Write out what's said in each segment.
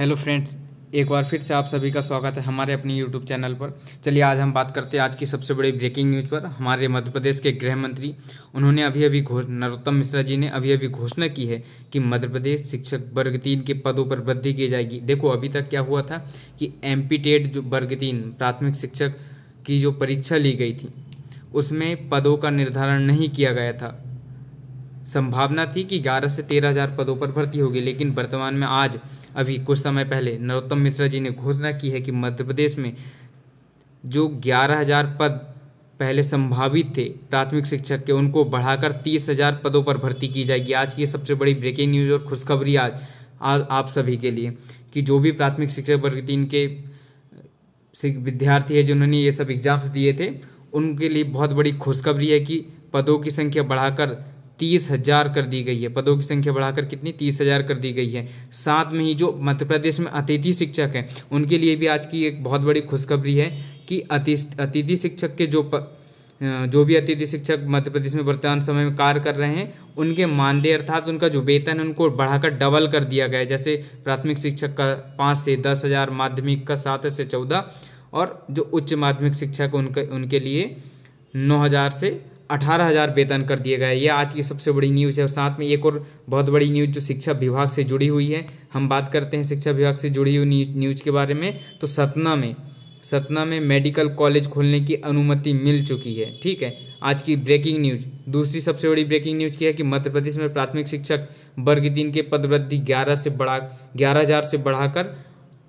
hello friends एक बार फिर से आप सभी का स्वागत है हमारे अपने यूट्यूब चैनल पर चलिए आज हम बात करते हैं आज की सबसे बड़ी ब्रेकिंग न्यूज़ पर हमारे मध्य प्रदेश के गृह मंत्री उन्होंने अभी अभी घोष नरोत्तम मिश्रा जी ने अभी अभी घोषणा की है कि मध्य प्रदेश शिक्षक वर्ग तीन के पदों पर वृद्धि की जाएगी देखो अभी तक क्या हुआ था कि एम e जो वर्ग तीन प्राथमिक शिक्षक की जो परीक्षा ली गई थी उसमें पदों का निर्धारण नहीं किया गया था संभावना थी कि ग्यारह से तेरह हजार पदों पर भर्ती होगी लेकिन वर्तमान में आज अभी कुछ समय पहले नरोत्तम मिश्रा जी ने घोषणा की है कि मध्य प्रदेश में जो ग्यारह हजार पद पहले संभावित थे प्राथमिक शिक्षक के उनको बढ़ाकर तीस हजार पदों पर भर्ती की जाएगी आज की सबसे बड़ी ब्रेकिंग न्यूज़ और खुशखबरी आज आज आप सभी के लिए कि जो भी प्राथमिक शिक्षक वर्ग तीन के विद्यार्थी है जिन्होंने ये सब एग्ज़ाम्स दिए थे उनके लिए बहुत बड़ी खुशखबरी है कि पदों की संख्या बढ़ाकर तीस हजार कर दी गई है पदों की संख्या बढ़ाकर कितनी तीस हजार कर दी गई है साथ में ही जो मध्य प्रदेश में अतिथि शिक्षक हैं उनके लिए भी आज की एक बहुत बड़ी खुशखबरी है कि अतिथि शिक्षक के जो प, जो भी अतिथि शिक्षक मध्य प्रदेश में वर्तमान समय में कार्य कर रहे हैं उनके मानदेय अर्थात उनका जो वेतन है उनको बढ़ाकर डबल कर दिया गया है जैसे प्राथमिक शिक्षक का पाँच से दस हज़ार माध्यमिक का सात से चौदह और जो उच्च माध्यमिक शिक्षक उनके उनके लिए नौ हज़ार से अठारह हज़ार वेतन कर दिया गया है ये आज की सबसे बड़ी न्यूज़ है और साथ में एक और बहुत बड़ी न्यूज़ जो शिक्षा विभाग से जुड़ी हुई है हम बात करते हैं शिक्षा विभाग से जुड़ी हुई न्यूज़ के बारे में तो सतना में सतना में मेडिकल कॉलेज खोलने की अनुमति मिल चुकी है ठीक है आज की ब्रेकिंग न्यूज दूसरी सबसे बड़ी ब्रेकिंग न्यूज की है कि मध्य प्रदेश में प्राथमिक शिक्षक वर्ग दिन के पद वृद्धि ग्यारह से बढ़ा ग्यारह हजार से बढ़ाकर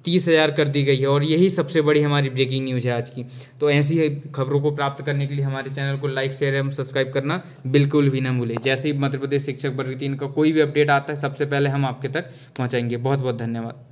तीस हज़ार कर दी गई है और यही सबसे बड़ी हमारी ब्रेकिंग न्यूज़ है आज की तो ऐसी खबरों को प्राप्त करने के लिए हमारे चैनल को लाइक शेयर एवं सब्सक्राइब करना बिल्कुल भी ना भूलें जैसे ही मध्य प्रदेश शिक्षक भर्ती इनका कोई भी अपडेट आता है सबसे पहले हम आपके तक पहुँचाएंगे बहुत बहुत धन्यवाद